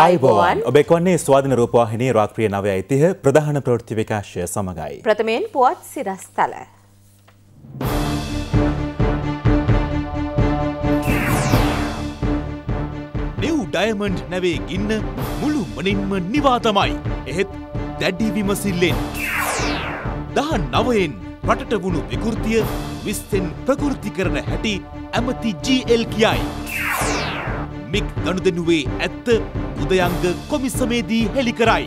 අයිබෝවන් ඔබෙක්වන්නේ ස්වාධන රූපවාහිනී රාත්‍රිය නවය යිතිහ ප්‍රධාන ප්‍රෘති විකාශය සමඟයි. ප්‍රථමයෙන් පුවත් සිරස්තල. නෙව් ඩයමන්ඩ් නැවේ ගින්න මුළු මනින්ම නිවාතමයි. එහෙත් දැඩි විමසිල්ලෙන්. දහන් නවයෙන් රටට වුණු විකෘතිය විස්සෙන් ප්‍රකෘති කරන හැටි ඇමති GL කියයි. මික් ගණුදෙනුවේ ඇත්ත උදයංග කොමිසමේදී හෙළි කරයි.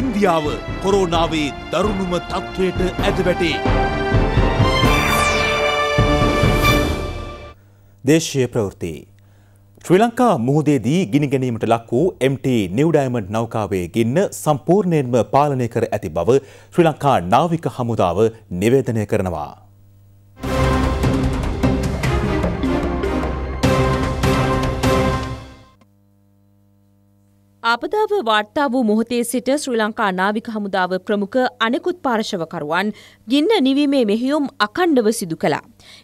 ඉන්දියාව කොරෝනාවේ දරුණුම තත්ත්වයට ඇද වැටේ. දේශය ප්‍රවෘති. ශ්‍රී ලංකා මුහදේදී ගිනිගැනීමට ලක් වූ MT නිව්ඩයිමන්ඩ් නෞකාවේ ගින්න සම්පූර්ණයෙන්ම පාලනය කර ඇති බව ශ්‍රී ලංකා නාවික හමුදාව නිවේදනය කරනවා. ආපදාව වාර්තා වූ මොහොතේ සිට ශ්‍රී ලංකා නාවික හමුදාව ප්‍රමුඛ අනෙකුත් පාර්ශවකරුවන් ගින්න නිවීමේ මෙහියුම් අකණ්ඩව සිදු කළා.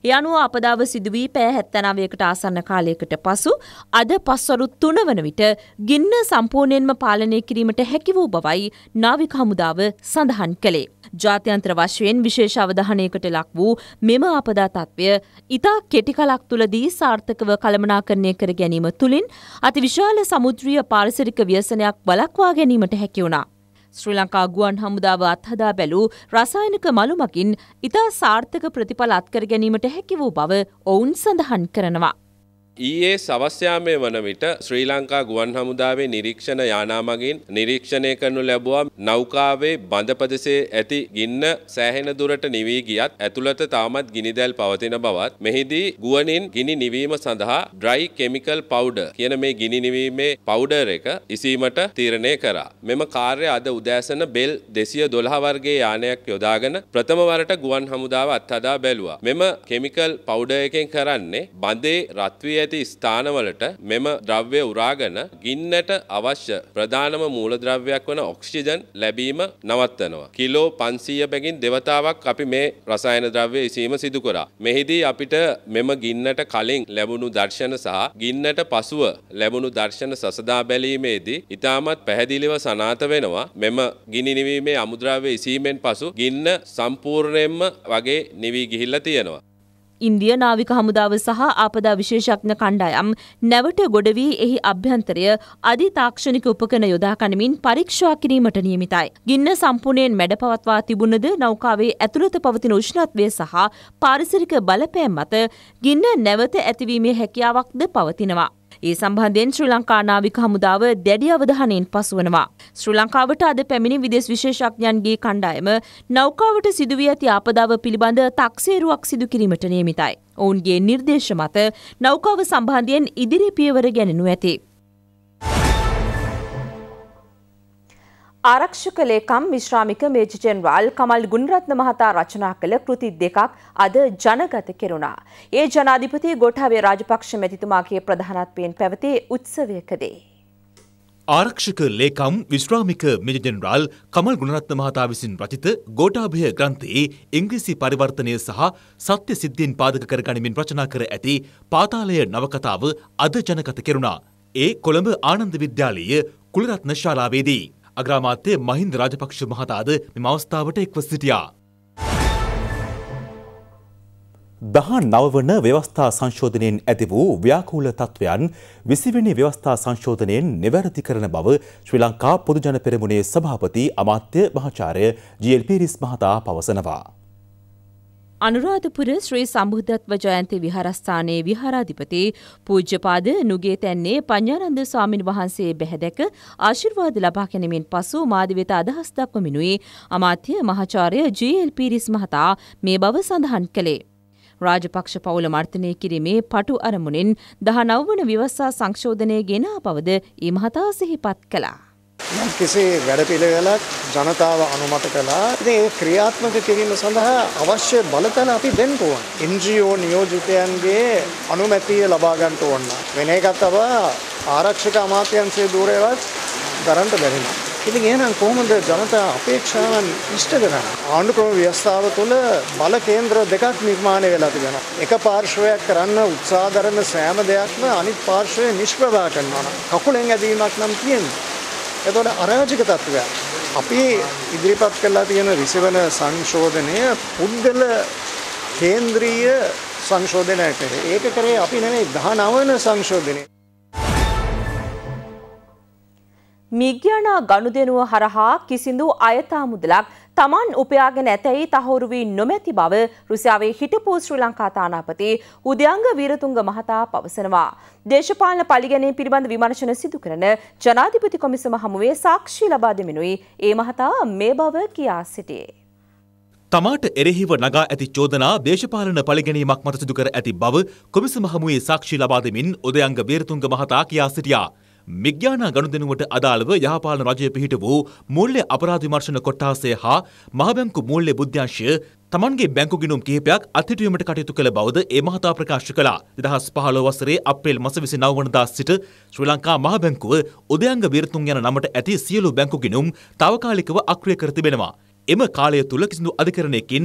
ඒ අනුව ආපදාව සිදු වී පෑ 79කට ආසන්න කාලයකට පසු අද පස්වරු 3 වන විට ගින්න සම්පූර්ණයෙන්ම පාලනය කිරීමට හැකි වූ බවයි නාවික හමුදාව සඳහන් කළේ. ජාත්‍යන්ත්‍ර වශයෙන් විශේෂ අවධානයකට ලක් වූ මෙම අපදා තත්ත්වය ඉතා කෙටි කලක් තුළදී සාර්ථකව කළමනාකරණය කර ගැනීම තුළින් අතිවිශාල සමුද්‍රිය පාරිසරික ව්‍යසනයක් වලක්වා ගැනීමට හැකිවුණා. ශ්‍රී ලංකා ගුවන් හමුදාව අත්හදා බැලූ රසායනික මළුමකින් ඉතා සාර්ථක ප්‍රතිඵල අත්කර ගැනීමට හැකි වූ බව ඔවුන් සඳහන් කරනවා. ඊයේ සවස්යාමය වන විට ශ්‍රී ලංකා ගුවන් හමුදාවේ නිරීක්ෂණ යානාමගින් නිරීක්ෂණය කරනු ලැබුවා නෞකාවේ බඳ ප්‍රදේශයේ ඇති ගින්න සෑහෙන දුරට නිවී ගියත් ඇතුළත තාමත් ගිනිදැල් පවතින බවත් මෙහිදී ගුවනින් ගිනි නිවීම සඳහා ඩ්‍රයි කෙමිකල් පවුඩර් කියන මේ ගිනි නිවීමේ පවුඩර් එක ඉසීමට තීරණය කරා. මෙම කාර්ය අද උදෑසන බෙල් 212 වර්ගයේ යානයක් යොදාගෙන ප්‍රථම වරට ගුවන් හමුදාව අත්හදා බැලුවා. මෙම කෙමිකල් පවුඩර් එකෙන් කරන්නේ බඳේ රත් වී ඇති ස්ථානවලට මෙම ද්‍රව්‍ය උරාගෙන ගින්නට අවශ්‍ය ප්‍රධානම මූලද්‍රව්‍යයක් වන ඔක්සිජන් ලැබීම නවත්තනවා. කිලෝ 500 බැගින් දෙවතාවක් අපි මේ රසායන ද්‍රව්‍ය ඉසීම සිදු කරා. මෙහිදී අපිට මෙම ගින්නට කලින් ලැබුණු දර්ශන සහ ගින්නට පසුව ලැබුණු දර්ශන සසදා බැලීමේදී ඉතාමත් පැහැදිලිව සනාත වෙනවා. මෙම ගිනි නිවීමේ අමුද්‍රව්‍ය ඉසීමෙන් පසු ගින්න සම්පූර්ණයෙන්ම වගේ නිවී ගිහිල්ලා තියෙනවා. ඉන්දිය නාවික හමුදාව සහ ආපදා විශේෂඥ කණ්ඩායම් නැවට ගොඩවී එහි අභ්‍යන්තරය අධි තාක්ෂණික උපකරණ යොදා ගනිමින් පරීක්ෂා කිරීමට නියමිතයි. ගින්න සම්පූර්ණයෙන් මැඩ පවත්වා තිබුණද නෞකාවේ ඇතුළත පවතින උෂ්ණත්වය සහ පාරිසරික බලපෑම් මත ගින්න නැවත ඇතිවීමේ හැකියාවක්ද පවතිනවා. ඒ සම්බන්ධයෙන් ශ්‍රී ලංකා නාවික හමුදාව දැඩි අවධානයෙන් පසුවනවා. ශ්‍රී ලංකාවට අද පැමිණි විදෙස් විශේෂඥයන්ගේ කණ්ඩායම නෞකාවට සිදුවී ඇති ආපදාව පිළිබඳ තක්සේරුවක් සිදු කිරීමට නියමිතයි. ඔවුන්ගේ නිර්දේශ මත නෞකාව සම්බන්ධයෙන් ඉදිරි පියවර ගැනෙනු ඇති. ආරක්ෂක ලේකම් විශ්‍රාමික මේජ ජෙනරාල් කමල් ගුණරත්න මහතා රචනා කළ කෘති දෙකක් අද ජනගත කෙරුණා. ඒ ජනාධිපති ගෝඨාභය රාජපක්ෂ මැතිතුමාගේ ප්‍රධානත්වයෙන් පැවති උත්සවයකදී. ආරක්ෂක ලේකම් විශ්‍රාමික මෙජ ජෙනරාල් කමල් ගුණරත්න මහතා විසින් රචිත ගෝඨාභය ග්‍රන්ථයේ ඉංග්‍රීසි පරිවර්තනය සහ සත්‍ය සිද්ධීන් පාදක කරගනිමින් රචනා කර ඇති පාතාලය නවකතාව අද ජනගත කෙරුණා. ඒ කොළඹ ආනන්ද විද්‍යාලයේ කුලරත්න ශාලාවේදී අග්‍රාමාත්‍යය මහින්ද රාජපක්ෂ මහතාද මෙම අවස්ථාවට එක්ව සිටියා. දහන් නවවන ව්‍යවස්ථා සංශෝධනයෙන් ඇති වූ ව්‍යාකූල තත්ත්වයන් විසිවෙනි ව්‍යවස්ථා සංශෝධනයෙන් නිවැරදි කරන බව ශ්‍රී ලංකා පොදුජන පෙරමුණේ සභාපති අමාත්‍ය මහාචාර්ය ජීල්පිරිස් මහතා පවසනවා. අනුරාධපුර ශ්‍රී සම්බුද්ධත්ව ජයන්ති විහාරස්ථානයේ විහාරාධිපති පූජ්‍යපාද නුගේ තැන්නේ පඤ්ඤානන්ද ස්වාමින් වහන්සේ බැහැදැක ආශිර්වාද ලබා ගැනීමෙන් පසු මාධ්‍ය වෙත අදහස් දක්වමිනුයි අමාත්‍ය මහාචාර්ය ජී.එල්. පීරිස් මහතා මේ බව සඳහන් කළේ. රාජපක්ෂ පවුල මර්ධනය කිරීමේ පටු අරමුණෙන් 19 වන විවස්සා සංශෝධනය ගෙන ආපවද ඒ මහතා සිහිපත් කළා. නම් කෙසේ වැඩපිළිවෙලක් ජනතාව අනුමත කළා. ඉතින් ඒ ක්‍රියාත්මක කිරීම සඳහා අවශ්‍ය බලතල අපි දෙන්න ඕන. NGO නියෝජිතයන්ගේ අනුමැතිය ලබා ගන්න ඕන. වෙන එකක් තමයි ආරක්ෂක අමාත්‍යංශයේ ධූරයවත් දරන්න බැරි නෑ. ඉතින් එහෙනම් කොහොමද ජනතා අපේක්ෂාවන් ඉෂ්ට කරන්නේ? ආණ්ඩුක්‍රම ව්‍යවස්ථාව තුළ බල කේන්ද්‍ර දෙකක් නිර්මාණය වෙලා තිබෙනවා. එක පාර්ශ්වයක් කරන්න උත්සාහ කරන සෑම දෙයක්ම අනිත් පාර්ශ්වය නිෂ්ප්‍රභා කරනවා. කකුලෙන් ඇදීමක් නම් තියෙනවා. එතකොට අරාජික තත්ත්වයක්. අපි ඉදිරිපත් කළා තියෙන රිසවන සංශෝධනය පුද්ගල කේන්ද්‍රීය සංශෝධනයකට. ඒක කරේ අපි නෙමෙයි 19 සංශෝධනය. මිග්‍යනා ගනුදෙනුව හරහා කිසිදු අයතා මුදලක් තමන් උපයාගෙන ඇතැයි තහවුරු වී නොමැති බව රුසියාවේ හිටපු ශ්‍රී ලංකා තානාපති උදයංග වීරතුංග මහතා පවසනවා. දේශපාලන පරිගැනීම් පිළිබඳ විමර්ශන සිදු කරන ජනාධිපති කොමිසම හමුවේ සාක්ෂි ලබා දෙමිනුයි ඒ මහතා මේ බව කියා සිටියේ. තමාට එරෙහිව නගා ඇති චෝදනා දේශපාලන පලිගැනීමක් මත සිදුකර ඇති බව කොමිසම හමුවේ සාක්ෂි ලබා දෙමින් උදයංග වේරතුංග මහතා කියා සිටියා. මිග්‍යානා ගනුදෙනුවට අදාළව යහපාලන රජය පිහිට වූ මුල්්‍ය අපරාධ විමර්ශන කොට්ටාසය හා මහබැංකු මුල්්‍ය බුද්ධ්‍යංශය තමන්ගේ බැංකු ගිනුම් කහිපයක් අතිටුවීමට කටයුතු කළ බවද ඒ මහතා ප්‍රකාශ කළා දෙදහස් පහලෝ වසරේ අප්‍රේල් මස විසි නවනදා සිට ශ්‍රී ලංකා මහබැංකුව උදයංග විරතුන් යන නමට ඇති සියලු බැංකු ගිනුම් තාවකාලිකව අක්‍රිය කර තිබෙනවා. එම කාලය තුළ කිසිදු අධිකරණයකින්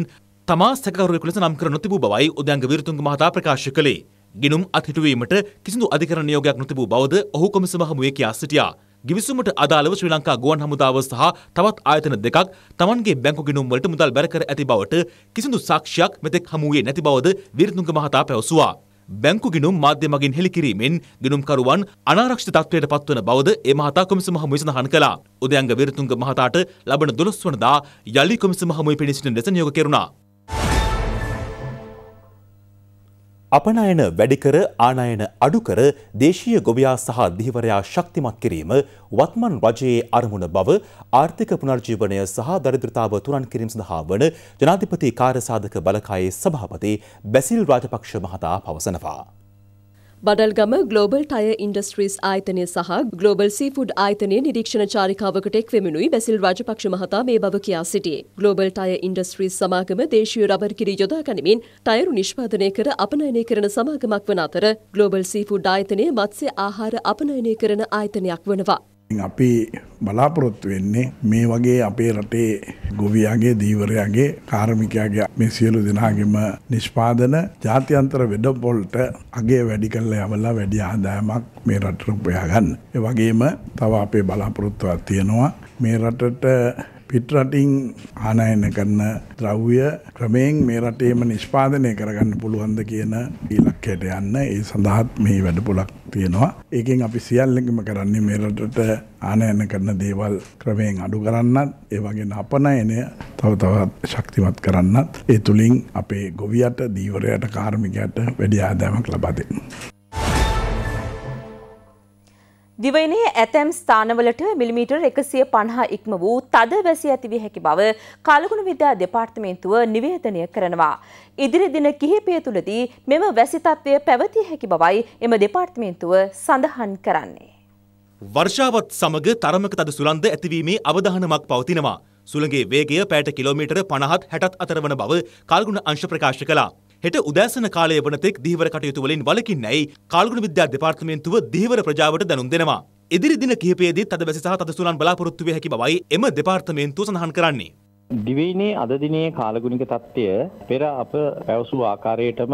තමා සැකරුවෙකු ලෙස නම් කර නොතිබූ බවයි උදයංග විරතුන්ග මහතා ප්‍රකාශ කළේ. ගිනුම් අත්හිටුවීමට කිසිදු අධිකරණ නියෝගයක් නොතිබූ බවද ඔහු කොමිසම හමුවේ කියා සිටියා. ගිවිසුමට අදාළව ශ්‍රී ලංකා ගුවන් හමුදාව සහ තවත් ආයතන දෙකක් තමන්ගේ බැංකු ගිනුම් වලට මුදල් බැර කර ඇති බවට කිසිදු සාක්ෂියක් මෙතෙක් හමුවේ නැති බවද විරිතුංග මහතා පැවසුවා. බැංකු ගිනුම් මාධ්‍ය මගින් හෙළිකිරීමෙන් ගිනුම්කරුවන් අනාරක්ෂිත තත්ත්වයට පත්වන බවද ඒ මහතා කොමිසම හමුවේ සඳහන් කළා. උදයන්ග විරතුංග මහතාට ලබන 12 වනදා යලි කොමිසම හමුවේ පිණිසිටින ලෙස නියෝග කෙරුණා. අපනයන වැඩිකර ආනයන අඩුකර දේශීය ගොබයා සහ දිවරයා ශක්තිමත් කිරීම වත්මන් රජයේ අරමුණ බව ආර්ථික පුනර්ජීවනය සහ දරිද්‍රතාව තුරන් කිරීම සඳහා වන ජනාධිපති කාර්යසාධක බලකායේ සභාපති බැසිල් රාජපක්ෂ මහතා පවසනවා. බඩල්ගම ගලෝබල් ටය ඉන්ඩස්ට්‍රීස් ආයතනය සහ ගලෝබල් සීෆුඩ් ආයතනය නිරීක්ෂණ චාරිකාවකට එක් වෙමිනුයි බැසිල් රාජපක්ෂ මහතා මේ බව කියා සිටියේ. ගලෝබල් ටය ඉන්ඩස්ට්‍රීස් සමාගම දේශීය රබර් කිරි යොදා ගනිමින් ටයරු නිෂ්පාදනය කර අපනයනය කරන සමාගමක් වන අතර ගලෝබල් සීෆුඩ් ආයතනය මත්ස්‍ය ආහාර අපනයනය කරන ආයතනයක් වනවා. අපි බලාපොරොත්තු වෙන්නේ මේ වගේ අපේ රටේ ගොවියාගේ දීවරයාගේ කාර්මිකයාගේ මේ සියලු දෙනාගෙම නිෂ්පාදන ජාත්‍යන්තර වෙඩපොල්ට අගේ වැඩි කල්ල යවලා වැඩි ආදායමක් මේ රටට උපයා ගන්න. ඒ වගේම තව අපේ බලාපොරොත්තුවක් තියෙනවා මේ රටට පිටරටින් ආනයන කරන ද්‍රව්‍ය ක්‍රමයෙන් මේ රටේම නිෂ්පාදනය කරගන්න පුළුවන්ද කියන ඉලක්කයට යන්න ඒ සඳහත් මේ වැඩපුලක් තියෙනවා. ඒකෙන් අපි සියල්ලකම කරන්නේ මේ රටට ආනයන කරන දේවල් ක්‍රමයෙන් අඩු කරන්නත් ඒ වගේ අපනයනය තව තවත් ශක්තිමත් කරන්නත් ඒ තුළින් අපේ ගොවියට දීවරයට කාර්මිකයට වැඩි ආදායමක් ලබා දෙන්න. දිවයිනේ ඇතැම් ස්ථානවලට මිලිමීටර් 150 ඉක්ම වූ තද වැසි ඇතිවිය හැකි බව කලකුණු විද්‍යා දෙපාර්තමේන්තුව නිවේදනය කරනවා. ඉදිරි දින කිහිපය තුලදී මෙම වැසි තත්ත්වය පැවතිය හැකි බවයි එම දෙපාර්තමේන්තුව සඳහන් කරන්නේ. වර්ෂාවත් සමග තරමක තද සුළංද ඇතිවීමේ අවධානමක් පවතිනවා. සුළඟේ වේගය පැයට කිලෝමීටර 50ත් 60ත් අතර වන බව කල්ගුණ අංශ ප්‍රකාශ කළා. හෙට උදෑසන කාලය වනතෙක් දීවර කටයුතු වලින් වලකින්නයි කාල්ගුණ විද්‍යා දෙපාර්තමේන්තුව දීවර ප්‍රජාවට දැනුම් දෙනවා. ඉදිරි දින කිහිපයේදී තද බැසි සහ තද සුළං බලාපොරොත්තු විය හැකි බවයි එම දෙපාර්තමේන්තුව සඳහන් කරන්නේ. දිවයිනේ අද දිනේ කාලගුණික தত্ত্বය පෙර අප පැවසු ආකාරයටම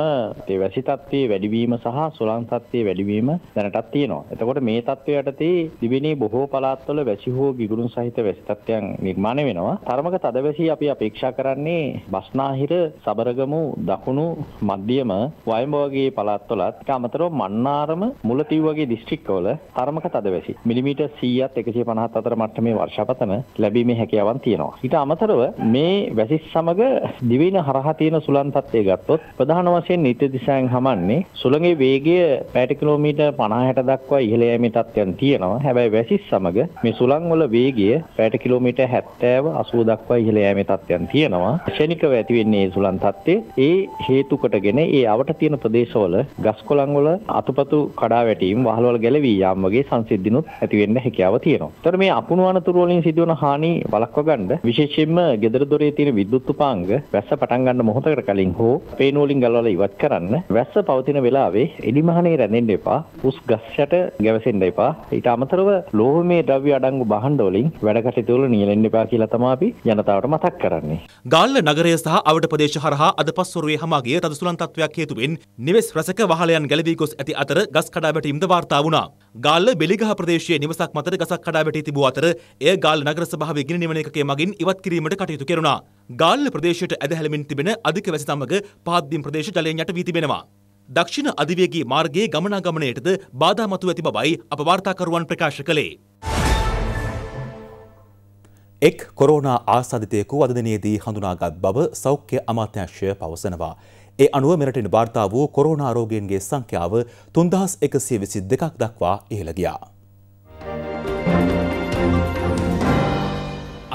ඒ වැසි தত্ত্বයේ වැඩිවීම සහ සොලන් தত্ত্বයේ වැඩිවීම දැනටත් තියෙනවා. එතකොට මේ தত্ত্বය යටතේ දිවයිනේ බොහෝ පළාත්වල වැසි හෝ ගිගුරුන් සහිත වැසි தত্ত্বයන් නිර්මාණය වෙනවා. තරමක තද වැසි අපි අපේක්ෂා කරන්නේ බස්නාහිර, සබරගමු, දකුණු, මධ්‍යම, වයඹ වගේ පළාත්වලත් ඊට අමතරව මන්නාරම, මුලතිව් වගේ දිස්ත්‍රික්කවල තරමක තද වැසි මිලිමීටර් 100ත් 150ත් අතර මට්ටමේ වර්ෂපතන ලැබීමේ හැකියාවන් තියෙනවා. ඊට අමතරව තව මේ වැසිස් සමග දිවින හරහා තියෙන සුළං තත්ත්වය ගත්තොත් ප්‍රධාන වශයෙන් නිත්‍ය දිශාවෙන් හමන්නේ සුළඟේ වේගය පැයට කිලෝමීටර් 50 60 දක්වා ඉහළ යෑමේ තත්ත්වයන් තියෙනවා. හැබැයි වැසිස් සමග මේ සුළං වල වේගය පැයට කිලෝමීටර් 70 80 දක්වා ඉහළ යෑමේ තත්ත්වයන් තියෙනවා. ක්ෂණිකව ඇති වෙන්නේ මේ සුළං තත්ත්වය ඒ හේතු කොටගෙන ඒ අවට තියෙන ප්‍රදේශවල ගස් කොළන් වල අතුපතු කඩා වැටීම් වහලවල ගැලවී යාම වගේ සංසිද්ධිනුත් ඇති වෙන්න හැකියාව තියෙනවා. ඒතර මේ අකුණු අනතුරු වලින් සිදුවන හානි වළක්වා ගන්න විශේෂයෙන්ම ගෙදර දොරේ තියෙන විද්‍යුත් උපාංග වැස්ස පටන් ගන්න මොහොතකට කලින් හෝ පේනෝලින් ගලවලා ඉවත් කරන්න. වැස්ස පවතින වෙලාවේ එලිමහනේ රැඳෙන්න එපා. උස් ගස්යට ගැවසෙන්න එපා. ඊට අමතරව ලෝහමය ද්‍රව්‍ය අඩංගු භාණ්ඩ වලින් වැඩ කටයුතු වල නියැලෙන්න එපා කියලා තමයි අපි ජනතාවට මතක් කරන්නේ. ගාල්ල නගරය සහ අවට ප්‍රදේශ හරහා අද පස්වරුවේ හමාගේ රද සුළන් තත්වයක් හේතුවෙන් නිවෙස් රසක වහලයන් ගැලවී ගොස් ඇති අතර ගස් කඩා වැටීම්ද වාර්තා වුණා. ගාල්ල බෙලිගහ ප්‍රදේශයේ නිවසක් මතට ගසක් කඩා වැටී තිබූ අතර එය ගාල්ල නගර සභාවේ ගිනි නිවන එකකේ මගින් ඉවත් කිරීමට කටයුතු කෙරුණා. ගාල්ල ප්‍රදේශයට ඇදහැළමින් තිබෙන අධික වැසි සමග පහත්දිම් ප්‍රදේශ ජලයෙන් යට වී තිබෙනවා. දක්ෂිණ අධිවේගී මාර්ගයේ ගමනාගමනයටද බාධා මතුව ඇති බවයි අප වාර්තාකරුවන් ප්‍රකාශ කළේ. එක් කොරෝනා ආසාධිතයෙකු අදදිනයේදී හඳුනාගත් බව සෞඛ්‍ය අමාත්‍යංශය පවසනවා. ඒ අනුව මෙරටින් වාර්තා වූ කොරෝනා රෝගීන්ගේ සංඛ්‍යාව තුන්දහස් එකසිය විසි දෙකක් දක්වා ඉහළගියා.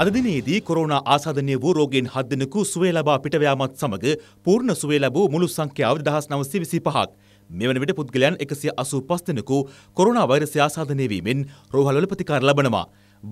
අද දිනේදී කොරෝනා ආසාදනය වූ රෝගීන් හත් දෙනෙකු සුවය ලබා පිටවයාමත් සමග පූර්ණ සුවය ලැබූ මුළු සංඛ්‍යාව 1925ක්. මෙවන විට පුද්ගලයන් 185 දෙනෙකු කොරෝනා වෛරසය ආසාදනය වීමෙන් රෝහලවල ප්‍රතිකාර ලබනවා.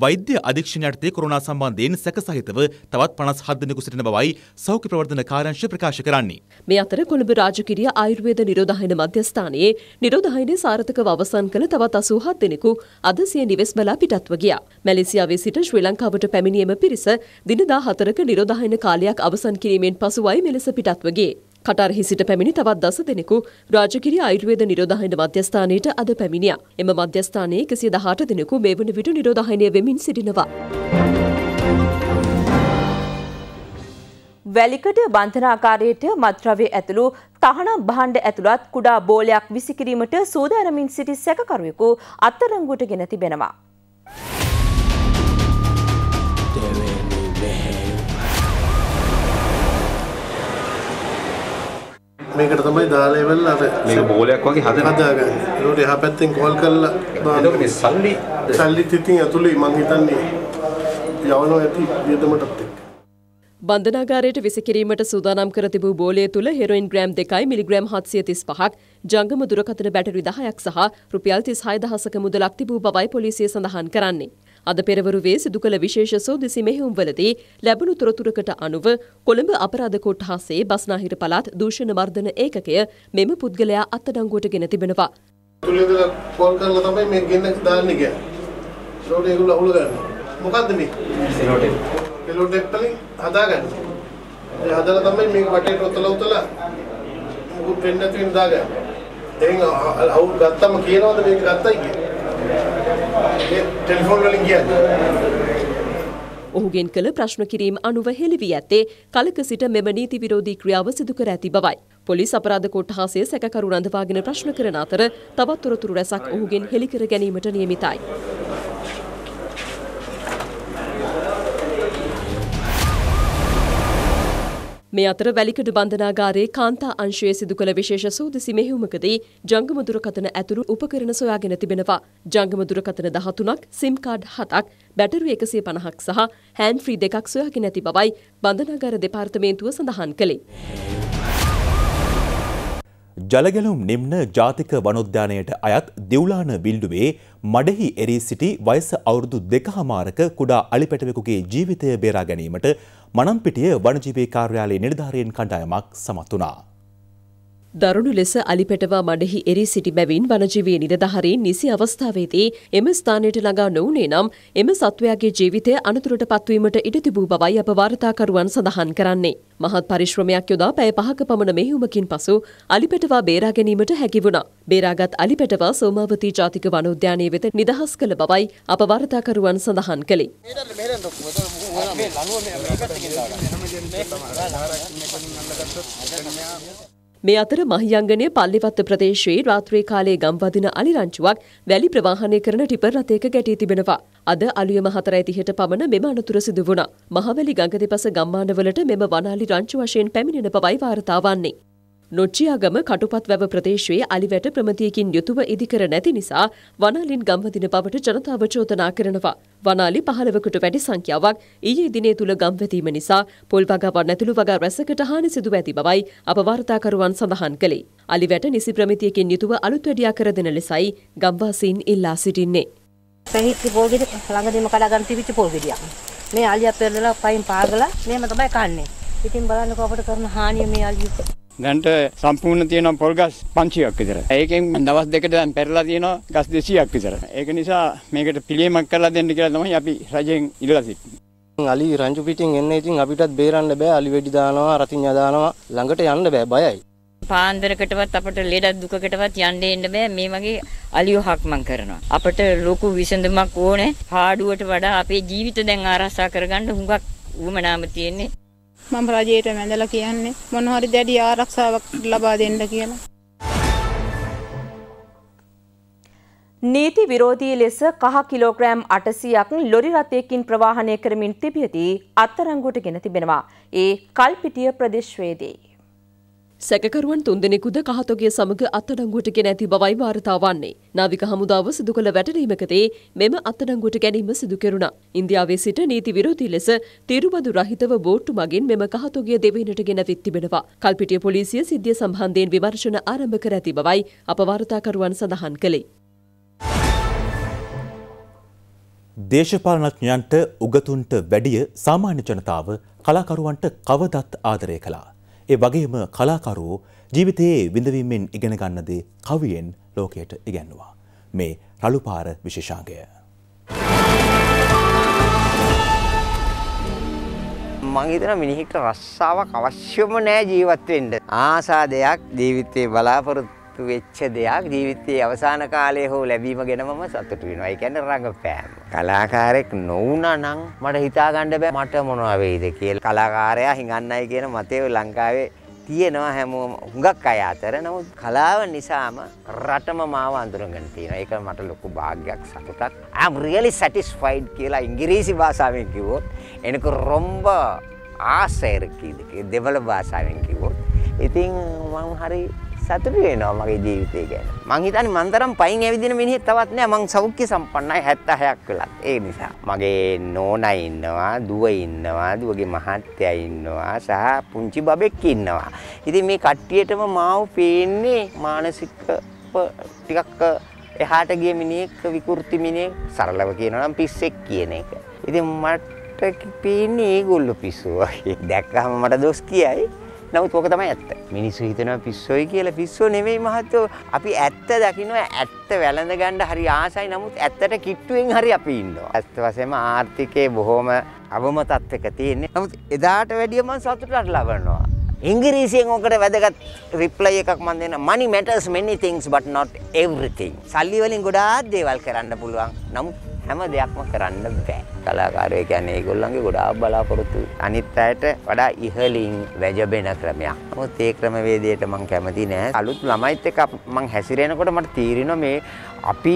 වෛද්‍ය අධීක්ෂණ යටතේ කොරෝනා සම්බන්ධයෙන් සැක සහිතව තවත් 57 දෙනෙකු සිටින බවයි සෞඛ්‍ය ප්‍රවර්ධන කාර්යාංශය ප්‍රකාශ කරන්නේ. මේ අතර කොළඹ රාජකීය ආයුර්වේද නිරෝධායන මධ්‍යස්ථානයේ නිරෝධායනය සාර්ථකව අවසන් කළ තවත් 87 දෙනෙකු අද සිය නිවෙස් බලා පිටත්ව ගියා. මැලේසියාවේ සිට ශ්‍රී ලංකාවට පැමිණීම පිරිස දින 14ක නිරෝධායන කාලයක් අවසන් කිරීමෙන් පසුවයි මෙලෙස පිටත්ව ගියේ. කටර්හි සිට පැමිණි තවත් දස දෙනෙකු රාජකිරිය ආයුර්වේද නිරෝධායන මධ්‍යස්ථානයට අද පැමිණියා. එම මධ්‍යස්ථානයේ 118 දෙනෙකු මේ වන විට නිරෝධායනය වෙමින් සිටිනවා. වැලිකඩ බන්ධනාකාරයට මත්ද්‍රව්‍ය ඇතුළු තහනම් භාණ්ඩ ඇතුළත් කුඩා බෝලයක් විසිකිරීමට සූදානමින් සිටි සැකකරුවෙකු අත්අඩංගුවට ගෙන තිබෙනවා. මේකට තමයි දාලා ඉවරලා අර මේක බෝලයක් වගේ හදන හදාගන්න. ඒකට එහා පැත්තෙන් කෝල් කරලා දාන්න. ඒකට සල්ලි සල්ලි තිතින් ඇතුළේ මං හිතන්නේ යවනවා ඇති විදමටත් එක්ක. බන්ධනාගාරයට විසිකිරීමට සූදානම් කර තිබූ බෝලය තුළ හෙරොයින් ග්‍රෑම් 2යි මිලිග්‍රෑම් 735ක් ජංගම දුරකථන බැටරි 10ක් සහ රුපියල් 36000ක මුදලක් තිබූ බවයි පොලිසිය සඳහන් කරන්නේ. අද පෙරවරුවේ සිදු කළ විශේෂ සෝදිසි මෙහෙයුම්වලදී ලැබුණු තොරතුරකට අනුව කොළඹ අපරාධ කොට්ටාසේ බස්නාහිර පළාත් දූෂණ මර්ධන ඒකකය මෙම පුද්ගලයා අත්අඩංගුවට ගෙන තිබෙනවා. තුලින්දලා ෆෝන් කරලා තමයි මේ ගෙන්න දාන්නේ කියලා. ඒකට ඒගොල්ලෝ අහුල ගන්න. මොකද්ද මේ? සෙලෝටේප්. සෙලෝටේප් වලින් හදාගන්න. ඒ හදලා තමයි මේක වටේට ඔතලා ඔතලා මුකුත් වෙන්නේ නැතුව ඉඳාගන්න. එහෙනම් අහුල් ගත්තම කියනවද මේක ගත්තයි කියලා? ටෙලිෆෝන් වලින් කියන්නේ. ඔහුගෙන් කළ ප්‍රශ්න කිරීම අනුව හෙළිවී ඇත්තේ කලක සිට මෙම නීති විරෝධී ක්‍රියාව සිදු කර ඇති බවයි. පොලිස් අපරාධ කොට්ටහාසය සැකකරු රඳවාගෙන ප්‍රශ්න කරන අතර තවත් තොරතුරු රැසක් ඔහුගෙන් හෙළි කර ගැනීමට නියමිතයි. මේ අතර වැලිකඩ බන්ධනාගාරයේ කාන්තා අංශයේ සිදු කළ විශේෂ සූදිසි මෙහෙයුමකදී ජංගම දුරකථන ඇතුළු උපකරණ සොයාගෙන තිබෙනවා. ජංගම දුරකථන 13ක්, SIM කාඩ් 7ක්, බැටරි 150ක් සහ හෑන්ඩ් ෆ්‍රී දෙකක් සොයාගෙන ඇති බවයි බන්ධනාගාර දෙපාර්තමේන්තුව සඳහන් කළේ. ජලගැලුම් නිම්න ජාතික වනොද්‍යානයට අයත් දෙව්ලාන බිල්ඩුවේ මඩෙහි එරී සිටි වයස අවුරුදු දෙකහමාරක කුඩා අලිපැටවෙකුගේ ජීවිතය බේරා ගැනීමට මනම්පිටිය වනජීවී කාර්යාලයේ නිලධාරීන් කණ්ඩායමක් සමත් වුණා. දරුණු ලෙස අලිපෙටවා මඩෙහි එරී සිටි බැවින් වනජීවී නිලධාරීන් නිසි අවස්ථාවේදී එම ස්ථානයට ළඟා නොවුනේ නම් එම සත්වයාගේ ජීවිතය අනතුරට පත්වීමට ඉඩ තිබූ බවයි අප වාර්තාකරුවන් සඳහන් කරන්නේ. මහත් පරිශ්‍රමයක් යොදා පැය පහක පමණ මෙහිුමකින් පසු අලිපෙටවා බේරා ගැනීමට හැකි වුණා. බේරාගත් අලිපෙටවා සෝමාවතී ජාතික වනෝද්‍යානය වෙත නිදහස් කළ බවයි අප වාර්තාකරුවන් සඳහන් කළේ. මේ අතර මහියංගනය පල්ලිවත්ත ප්‍රදේශයේ රාත්‍රී කාලයේ ගම්වදින අලිරංචුවක් වැලි ප්‍රවාහනය කරන ටිපර් රථයක ගැටී තිබෙනවා. අද අලුයම හතර ඇතිහට පමණ මෙම අනතුර සිදු වුණා. මහවැලි ගඟ දෙපස ගම්මානවලට මෙම වනාලි රංචු වශයෙන් පැමිණෙන බවයි වාර්තා වන්නේ. නොච්චියාගම කටුපත් වැව ප්‍රදේශයේ අලිවැට ප්‍රමතියකින් යුතුව ඉදිකර නැති නිසා වනාලින් ගම්වදින බවට ජනතාව චෝදනා කරනවා. වනාලි පහළවකට වැඩි සංඛ්‍යාවක් ඊයේ දිනේ තුළ ගම්වැදීම නිසා පොල් වගාවන් ඇතුළු වගා රැසකට හානි සිදු ඇති බවයි අප වාර්තාකරුවන් සඳහන් කළේ. අලිවැට නිසි ප්‍රමිතියකින් යුතුව අලුත් වැඩියා කර දෙන ලෙසයි ගම්වාසීන් ඉල්ලා සිටින්නේ. පැහිච්චි පොල් ගෙඩි ළඟදීම කඩා ගන්න තිබිච්ච පොල් ගෙඩියක්. මේ අලියා පෙරලා පයින් පාගලා මේම තමයි කන්නේ. ඉතින් බලන්නකෝ අපට කරන හානිය මේ අලියට. දැන්ට සම්පූර්ණ තියෙන පොල් ගස් 500ක් විතර. ඒකෙන් දවස් දෙකට දැන් පෙරලා තියෙනවා ගස් 200ක් විතර. ඒක නිසා මේකට පිළියමක් කරලා දෙන්න කියලා තමයි අපි රජෙන් ඉල්ලලා සිටින්නේ. අලි රංජු පිටින් එන්න ඉතින් අපිටත් බේරන්න බෑ අලි වෙඩි දානවා රතිඤ්ඤා දානවා ළඟට යන්න බෑ බයයි. පාන්දරකටවත් අපට ලෙඩක් දුකකටවත් යන්න එන්න බෑ මේ වගේ අලියෝ හක්මන් කරනවා. අපට ලොකු විසඳුමක් ඕනේ. පාඩුවට වඩා අපේ ජීවිත දැන් ආරක්ෂා කරගන්න හුඟක් උවමනාම තියෙන්නේ. මම රජයට වැඳලා කියන්නේ මොන හරි දැඩි ආරක්ෂාවක් ලබා දෙන්න කියලා. නීති විරෝධී ලෙස කහ කිලෝග්‍රෑම් 800ක් ලොරි රථයකින් ප්‍රවාහනය කරමින් තිබියදී අත්අඩංගුවට ගෙන තිබෙනවා. ඒ කල්පිටිය ප්‍රදේශයේදී සැකකරුවන් තුන්දෙනෙකුද කහතොගේ සමග අත්අඩංගුවට ගෙන ඇති බවයි වාර්තා වන්නේ. නාවික හමුදාව සිදු කළ වැටලීමකදී මෙම අත්අඩංගුවට ගැනීම සිදු කෙරුණා. ඉන්දියාවේ සිට නීති විරෝධී ලෙස තිරුබදු රහිතව බෝට්ටු මගින් මෙම කහතොගේ දෙවිනට ගෙනවිත් තිබෙනවා. කල්පිටිය පොලිසිය සිද්ධිය සම්බන්ධයෙන් විමර්ශන ආරම්භ කර ඇති බවයි අප වාර්තාකරුවන් සඳහන් කළේ. දේශපාලනඥයන්ට උගතුන්ට වැඩිය සාමාන්‍ය ජනතාව කලාකරුවන්ට කවදත් ආදරය කළා. ඒ වගේම කලාකරුවෝ ජීවිතයේ විඳවීමෙන් ඉගෙන ගන්න දේ කවියෙන් ලෝකයට ඉගැන්වුවා. මේ රළුපාර විශේෂාංගය. මං හිතන මිනිහෙක්ට රස්සාවක් අවශ්‍යම නෑ ජීවත් වෙන්න. ආසා දෙයක් ජීවිතේ බලාපොරොත්තු සතු වෙච්ච දෙයක් ජීවිතයේ අවසාන කාලයේ හෝ ලැබීම ගැන මම සතුටු වෙනවා. ඒ කියන්නේ රඟපෑම. කලාකාරෙක් නොවුණා නම් මට හිතා ගන්න බෑ මට මොනවා වෙයිද කියලා. කලාකාරයා හිඟන්නයි කියන මතය ලංකාවේ තියෙනවා හැමෝම හුඟක් අය අතර නමුත් කලාව නිසාම රටම මාව අඳුරගෙන තියෙනවා. ඒක මට ලොකු භාග්යක් සතුටක්. I am really satisfied කියලා ඉංග්‍රීසි භාෂාවෙන් කිව්වොත් එනක රොම්බ ආසය ඉருக்கு. දෙමළ භාෂාවෙන් කිව්වොත් ඉතින් මම හරි සතුටු වෙනවා මගේ ජීවිතය ගැන. මං හිතන්නේ මන් තරම් පයින් ඇවිදින මිනිහෙක් තවත් නෑ. මං සෞඛ්‍ය සම්පන්නයි 76ක් වෙලත්. ඒ නිසා මගේ නෝනා ඉන්නවා, දුව ඉන්නවා, දුවගේ මහත්තයා ඉන්නවා, සහ පුංචි බබෙක් ඉන්නවා. ඉතින් මේ කට්ටියටම මාව පේන්නේ මානසික ටිකක් එහාට ගිය මිනිහෙක්, විකෘති මිනිහෙක්, සරලව කියනවා නම් පිස්සෙක් කියන එක. ඉතින් මට පේන්නේ ඒගොල්ලෝ පිස්සුවා. දැක්කහම මට දොස් කියයි. නමුත් ඕක තමයි ඇත්ත. මිනිස්සු හිතනවා පිස්සොයි කියලා පිස්සෝ නෙමෙයි මහත්තයෝ. අපි ඇත්ත දකිනවා ඇත්ත වැළඳ ගන්න හරි ආසයි. නමුත් ඇත්තට කිට්ටුවෙන් හරි අපි ඉන්නවා. ඇත්ත වශයෙන්ම ආර්ථිකයේ බොහොම අවම තත්ත්වයක තියෙන්නේ. නමුත් එදාට වැඩිය මම සතුටට ලබනවා. ඉංග්‍රීසියෙන් ඕකට වැදගත් රිප්ලයි එකක් මන් දෙන money matters many things but not everything. සල්ලි වලින් ගොඩාක් දේවල් කරන්න පුළුවන්. නමුත් හැම දෙයක්ම කරන්න බෑ. කලාකාරය කියන්නේ ඒගොල්ලන්ගේ ගොඩාක් බලාපොරොත්තු අනිත් අයට වඩා ඉහළින් වැජබෙන ක්‍රමයක්. නමුත් ඒ ක්‍රමවේදයට මම කැමති නෑ. අලුත් ළමයිත් එක්ක මම හැසිරෙනකොට මට තීරෙනවා මේ අපි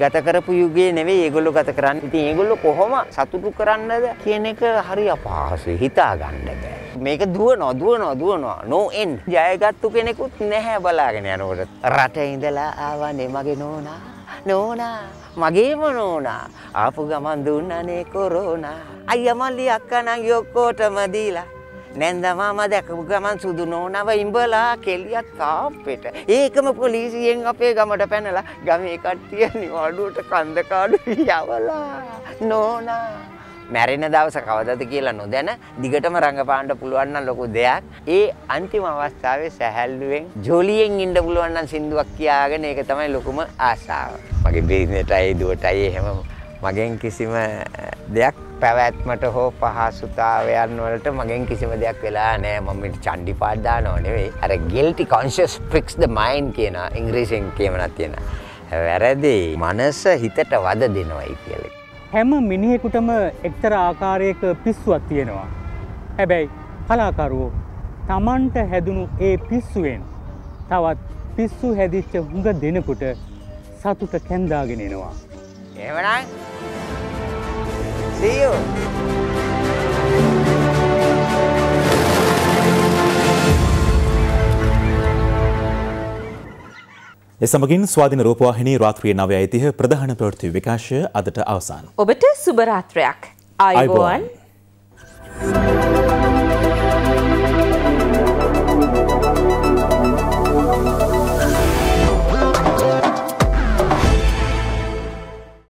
ගත කරපු යුගයේ නෙවෙයි ඒගොල්ලෝ ගත කරන්නේ. ඉතින් ඒගොල්ලෝ කොහොම සතුටු කරන්නද කියන එක හරි අපහසුයි. හිතා ගන්න බෑ. මේක දුවනවා දුවනවා දුවනවා නෝ එන් ජයගත්තු කෙනෙකුත් නැහැ බලාගෙන යනකොට රට ඉඳලා ආවනේ මගේ නෝනා නෝනා මගේම නෝනා ආපු ගමන් දුන්නනේ කොරෝනා අයියා මල්ලි අක්කනං ඔක්කොටම දීලා නැන්දමාම දැකපු ගමන් සුදු නෝනව ඉඹලා කෙලියත් කාප්පෙට ඒකම පොලිසියෙන් අපේ ගමට පැනලා ගමේ කට්ටිය නිවාඩුවට කන්දකාඩු යවලා නෝනා මැරෙන දවස කවදද කියලා නොදැන දිගටම රඟපාන්න පුළුවන් නම් ලොකු දෙයක්. ඒ අන්තිම අවස්ථාවේ සැහැල්ලුවෙන් ජොලියෙන් ඉන්න පුළුවන් නම් සින්දුවක් කියාගෙන ඒක තමයි ලොකුම ආසාව. මගේ බිරිඳටයි දුවටයි එහෙම මගෙන් කිසිම දෙයක් පැවැත්මට හෝ පහසුතාවයන් වලට මගෙන් කිසිම දෙයක් වෙලා නෑ මම චණ්ඩි පාඩ් දානව නෙවෙයි. අර guilty conscious pricks the mind කියන ඉංග්‍රීසියෙන් කියමනක් තියෙනවා. වැරදි මනස හිතට වද දෙනවයි කියලා. හැම මිනිහෙකුටම එක්තර ආකාරයක පිස්සුවක් තියෙනවා. හැබැයි කලාකරුවෝ තමන්ට හැදුණු ඒ පිස්සුවෙන් තවත් පිස්සු හැදිච්ච හුඟ දෙනකුට සතුට කැන්දාගෙනෙනවා. එවනම් See you. එසමගින් ස්වාධින රූපවාහිනී රාත්‍රියේ 9:30 ප්‍රධාන ප්‍රවෘත්ති විකාශය අදට අවසන්. ඔබට සුබ රාත්‍රයක්. ආයුබෝවන්. Thank you.